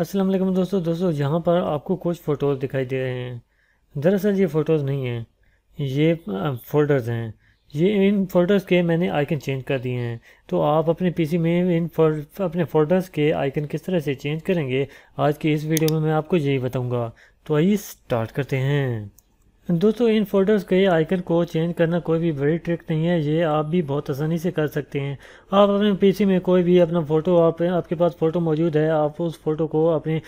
अस्सलाम वालेकुम दोस्तों दोस्तों यहाँ पर आपको कुछ फ़ोटोज़ दिखाई दे रहे हैं दरअसल ये फ़ोटोज़ नहीं हैं ये फ़ोल्डर्स हैं ये इन फोल्डर्स के मैंने आइकन चेंज कर दिए हैं तो आप अपने पीसी में इन फोल्ड अपने फोल्डर्स के आइकन किस तरह से चेंज करेंगे आज की इस वीडियो में मैं आपको यही बताऊँगा तो आइए स्टार्ट करते हैं दोस्तों इन फोल्डर्स के आइकन को चेंज करना कोई भी बड़ी ट्रिक नहीं है ये आप भी बहुत आसानी से कर सकते हैं आप अपने पीसी में कोई भी अपना फ़ोटो आप आपके पास फ़ोटो मौजूद है आप उस फोटो को अपने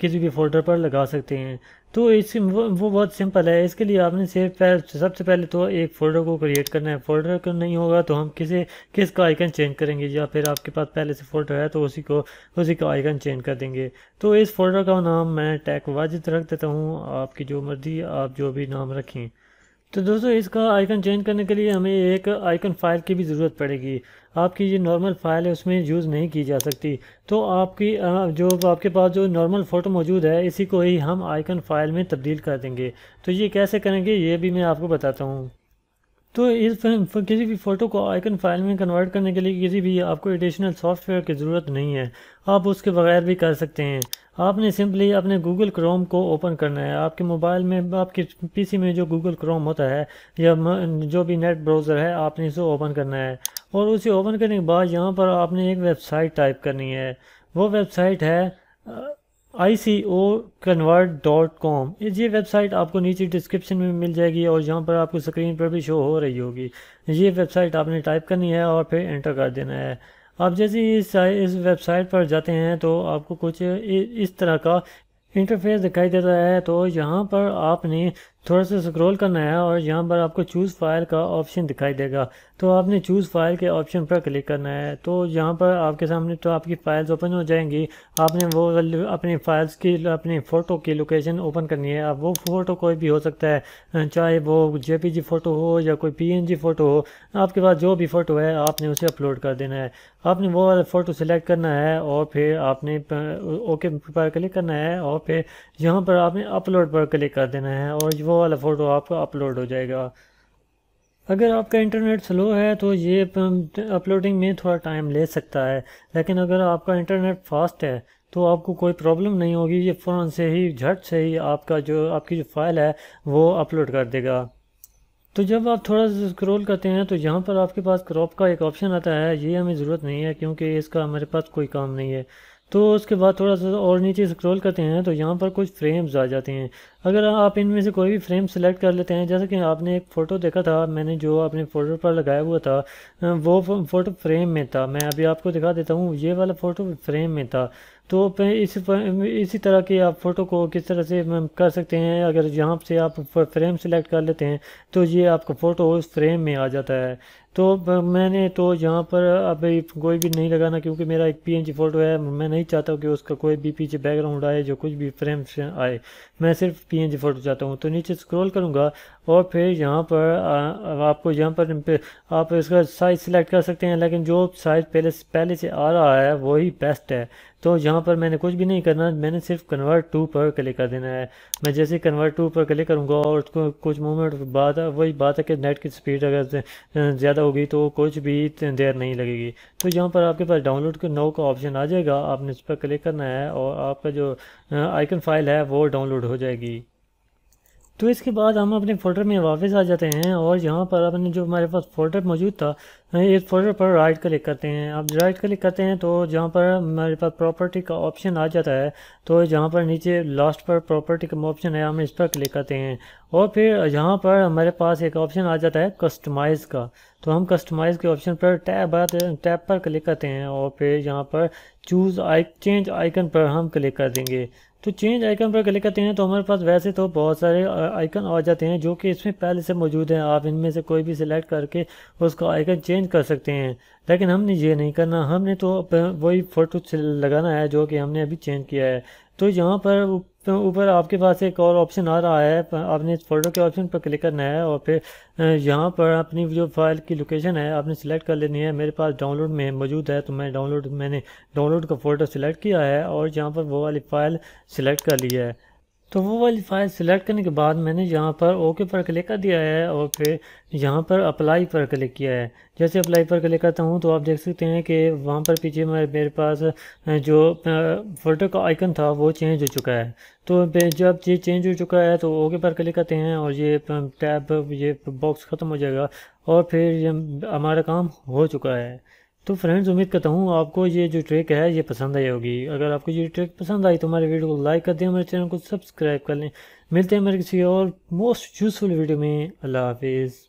किसी भी फोल्डर पर लगा सकते हैं तो इस वो, बहुत सिंपल है इसके लिए आपने से पहल, सबसे पहले तो एक फ़ोल्डर को क्रिएट करना है फोल्डर का नहीं होगा तो हम किसे किस का आइकन चेंज करेंगे या फिर आपके पास पहले से फोल्डर है तो उसी को उसी का आइकन चेंज कर देंगे तो इस फोल्डर का नाम मैं टैक वाजिद रख देता हूँ आपकी जो मर्ज़ी आप जो भी नाम रखें तो दोस्तों इसका आइकन चेंज करने के लिए हमें एक आइकन फाइल की भी ज़रूरत पड़ेगी आपकी ये नॉर्मल फाइल है उसमें यूज़ नहीं की जा सकती तो आपकी जो आपके पास जो नॉर्मल फ़ोटो मौजूद है इसी को ही हम आइकन फाइल में तब्दील कर देंगे तो ये कैसे करेंगे ये भी मैं आपको बताता हूँ तो इस किसी भी फ़ोटो को आइकन फाइल में कन्वर्ट करने के लिए किसी भी आपको एडिशनल सॉफ्टवेयर की ज़रूरत नहीं है आप उसके बगैर भी कर सकते हैं आपने सिंपली अपने गूगल क्रोम को ओपन करना है आपके मोबाइल में आपके पीसी में जो गूगल क्रोम होता है या जो भी नेट ब्राउज़र है आपने इसे ओपन करना है और उसे ओपन करने के बाद यहाँ पर आपने एक वेबसाइट टाइप करनी है वो वेबसाइट है I C O convert dot com ये वेबसाइट आपको नीचे डिस्क्रिप्शन में मिल जाएगी और यहाँ पर आपको स्क्रीन पर भी शो हो रही होगी ये वेबसाइट आपने टाइप करनी है और फिर एंटर कर देना है आप जैसे ही इस इस वेबसाइट पर जाते हैं तो आपको कुछ इस तरह का इंटरफेस दिखाई देता है तो यहाँ पर आपने थोड़ा सा स्क्रॉल करना है और यहाँ पर आपको चूज़ फाइल का ऑप्शन दिखाई देगा तो आपने चूज़ फाइल के ऑप्शन पर क्लिक करना है तो यहाँ पर आपके सामने तो आपकी फ़ाइल्स ओपन हो जाएंगी आपने वो अपनी फ़ाइल्स की अपनी फ़ोटो की लोकेशन ओपन करनी है आप वो फ़ोटो कोई भी हो सकता है चाहे वो जे फ़ोटो हो या कोई पी फ़ोटो हो आपके पास जो भी फ़ोटो है आपने उसे अपलोड कर देना है आपने वो वाला फ़ोटो सिलेक्ट करना है और फिर आपने ओके पर क्लिक करना है और फिर यहाँ पर आपने अपलोड पर क्लिक कर देना है और वो वो वाला फ़ोटो आपका अपलोड हो जाएगा अगर आपका इंटरनेट स्लो है तो ये अपलोडिंग में थोड़ा टाइम ले सकता है लेकिन अगर आपका इंटरनेट फास्ट है तो आपको कोई प्रॉब्लम नहीं होगी ये फ़ौरन से ही झट से ही आपका जो आपकी जो फ़ाइल है वो अपलोड कर देगा तो जब आप थोड़ा स्क्रॉल करते हैं तो यहाँ पर आपके पास क्रॉप का एक ऑप्शन आता है ये हमें ज़रूरत नहीं है क्योंकि इसका हमारे पास कोई काम नहीं है तो उसके बाद थोड़ा सा और नीचे स्क्रॉल करते हैं तो यहाँ पर कुछ फ्रेम्स आ जाते हैं अगर आप इनमें से कोई भी फ्रेम सेलेक्ट कर लेते हैं जैसे कि आपने एक फ़ोटो देखा था मैंने जो अपने फ़ोटो पर लगाया हुआ था वो फ़ोटो फ्रेम में था मैं अभी आपको दिखा देता हूँ ये वाला फ़ोटो फ्रेम में था तो इस इसी तरह के आप फ़ोटो को किस तरह से कर सकते हैं अगर यहाँ से आप फ्रेम सेलेक्ट कर लेते हैं तो ये आपका फ़ोटो उस फ्रेम में आ जाता है तो मैंने तो यहाँ पर अभी कोई भी नहीं लगाना क्योंकि मेरा एक पी एन फोटो है मैं नहीं चाहता कि उसका कोई भी पीछे बैकग्राउंड आए जो कुछ भी फ्रेम से आए मैं सिर्फ पी एन फोटो चाहता हूँ तो नीचे स्क्रॉल करूँगा और फिर यहाँ पर आ, आपको यहाँ पर आप इसका साइज़ सिलेक्ट कर सकते हैं लेकिन जो साइज़ पहले पहले से आ रहा है वही बेस्ट है तो यहाँ पर मैंने कुछ भी नहीं करना मैंने सिर्फ कन्वर्ट टू पर क्लिक कर देना है मैं जैसे कन्वर्ट टू पर क्लिक करूँगा और उसको कुछ मोमेंट बाद वही बात है कि नेट की स्पीड अगर ज़्यादा ज़्यादा होगी तो कुछ भी देर नहीं लगेगी तो यहाँ पर आपके पास डाउनलोड के नौ का ऑप्शन आ जाएगा आपने इस पर क्लिक करना है और आपका जो आइकन फाइल है वो डाउनलोड हो जाएगी तो इसके बाद हम अपने फोल्डर में वापस आ जाते हैं और यहाँ पर अपने जो हमारे पास फोल्डर मौजूद था इस फोल्डर पर राइट क्लिक करते हैं अब राइट क्लिक करते हैं तो जहाँ पर हमारे पास प्रॉपर्टी का ऑप्शन आ जाता है तो जहाँ पर नीचे लास्ट पर प्रॉपर्टी का ऑप्शन है हम इस पर क्लिक करते हैं और फिर यहाँ पर हमारे पास एक ऑप्शन आ जाता है कस्टमाइज़ का तो हम कस्टमाइज़ के ऑप्शन पर टैब टैब पर क्लिक करते हैं और फिर यहाँ पर चूज़ आई चेंज आइकन पर हम क्लिक कर देंगे तो चेंज आइकन पर क्लिक करते हैं तो हमारे पास वैसे तो बहुत सारे आइकन आ जाते हैं जो कि इसमें पहले से मौजूद हैं आप इनमें से कोई भी सिलेक्ट करके उसका आइकन चेंज कर सकते हैं लेकिन हमने ये नहीं करना हमने तो वही फ़ोटो लगाना है जो कि हमने अभी चेंज किया है तो यहाँ पर ऊपर आपके पास एक और ऑप्शन आ रहा है आपने इस फोल्डर के ऑप्शन पर क्लिक करना है और फिर यहाँ पर अपनी जो फाइल की लोकेशन है आपने सेलेक्ट कर लेनी है मेरे पास डाउनलोड में मौजूद है तो मैं डाउनलोड मैंने डाउनलोड का फोल्डर सिलेक्ट किया है और यहाँ पर वो वाली फ़ाइल सिलेक्ट कर ली है तो वो वाली फ़ाइल सिलेक्ट करने के बाद मैंने यहाँ पर ओके पर क्लिक कर दिया है और फिर यहाँ पर अप्लाई पर क्लिक किया है जैसे अप्लाई पर क्लिक करता हूँ तो आप देख सकते हैं कि वहाँ पर पीछे मेरे पास जो फोटो का आइकन था वो चेंज हो चुका है तो जब ये चेंज हो चुका है तो ओके पर क्लिक करते हैं और ये टैब ये बॉक्स ख़त्म हो जाएगा और फिर हमारा काम हो चुका है तो फ्रेंड्स उम्मीद करता हूँ आपको ये जो ट्रिक है ये पसंद आई होगी अगर आपको ये ट्रिक पसंद आई तो हमारे वीडियो को लाइक कर दें हमारे चैनल को सब्सक्राइब कर लें मिलते हैं हमारे किसी और मोस्ट यूज़फुल वीडियो में अल्लाह हाफिज़